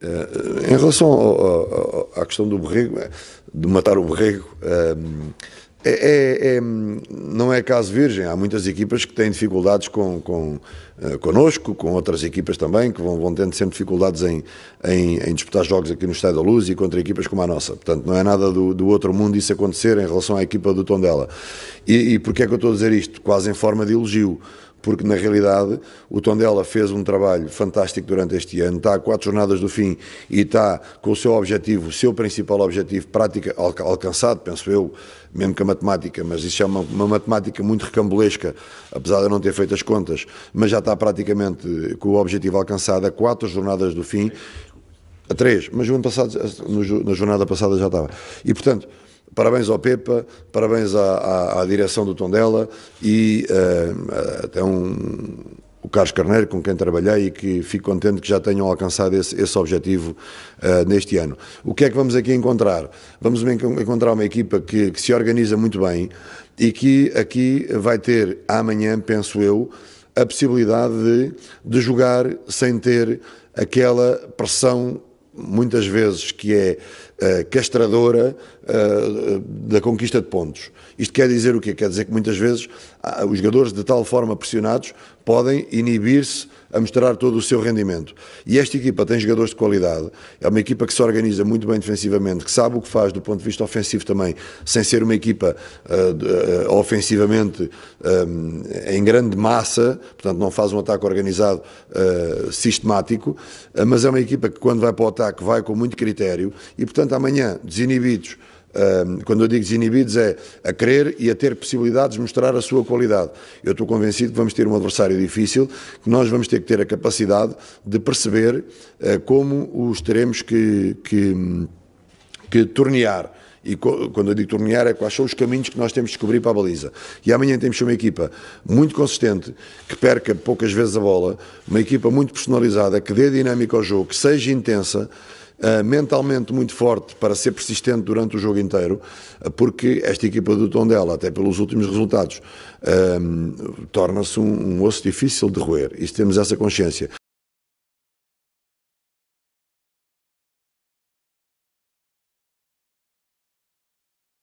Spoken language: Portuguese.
Eh, em relação ao, ao, à questão do borrego, eh, de matar o borrego, eh, é, é, é, não é caso virgem. Há muitas equipas que têm dificuldades com, com, connosco, com outras equipas também, que vão, vão tendo sempre dificuldades em, em, em, disputar jogos aqui no Estádio da Luz e contra equipas como a nossa. Portanto, não é nada do, do outro mundo isso acontecer em relação à equipa do Tondela. E, e porquê é que eu estou a dizer isto? Quase em forma de elogio porque na realidade o Tondela fez um trabalho fantástico durante este ano, está a quatro jornadas do fim e está com o seu objetivo, o seu principal objetivo prática, alcançado, penso eu, mesmo que a matemática, mas isso é uma, uma matemática muito recambulesca, apesar de eu não ter feito as contas, mas já está praticamente com o objetivo alcançado a quatro jornadas do fim, a três, mas no ano passado, na jornada passada já estava. E portanto, Parabéns ao Pepa, parabéns à, à, à direção do Tondela e uh, até um, o Carlos Carneiro, com quem trabalhei e que fico contente que já tenham alcançado esse, esse objetivo uh, neste ano. O que é que vamos aqui encontrar? Vamos encontrar uma equipa que, que se organiza muito bem e que aqui vai ter amanhã, penso eu, a possibilidade de, de jogar sem ter aquela pressão muitas vezes que é uh, castradora uh, da conquista de pontos. Isto quer dizer o quê? Quer dizer que muitas vezes ah, os jogadores de tal forma pressionados podem inibir-se a mostrar todo o seu rendimento. E esta equipa tem jogadores de qualidade, é uma equipa que se organiza muito bem defensivamente, que sabe o que faz do ponto de vista ofensivo também, sem ser uma equipa uh, uh, ofensivamente um, eh, em grande massa, portanto não faz um ataque organizado uh, sistemático, mas é uma equipa que quando vai para o ataque vai com muito critério e, portanto, amanhã, desinibidos, quando eu digo desinibidos, é a querer e a ter possibilidades de mostrar a sua qualidade. Eu estou convencido que vamos ter um adversário difícil, que nós vamos ter que ter a capacidade de perceber eh, como os teremos que, que, que tornear. E quando eu digo tornear, é quais são os caminhos que nós temos de descobrir para a baliza. E amanhã temos uma equipa muito consistente, que perca poucas vezes a bola, uma equipa muito personalizada, que dê dinâmica ao jogo, que seja intensa eh, mentalmente muito forte para ser persistente durante o jogo inteiro, eh, porque esta equipa do Tondela, até pelos últimos resultados, eh, torna-se um, um osso difícil de roer. Isso temos essa consciência.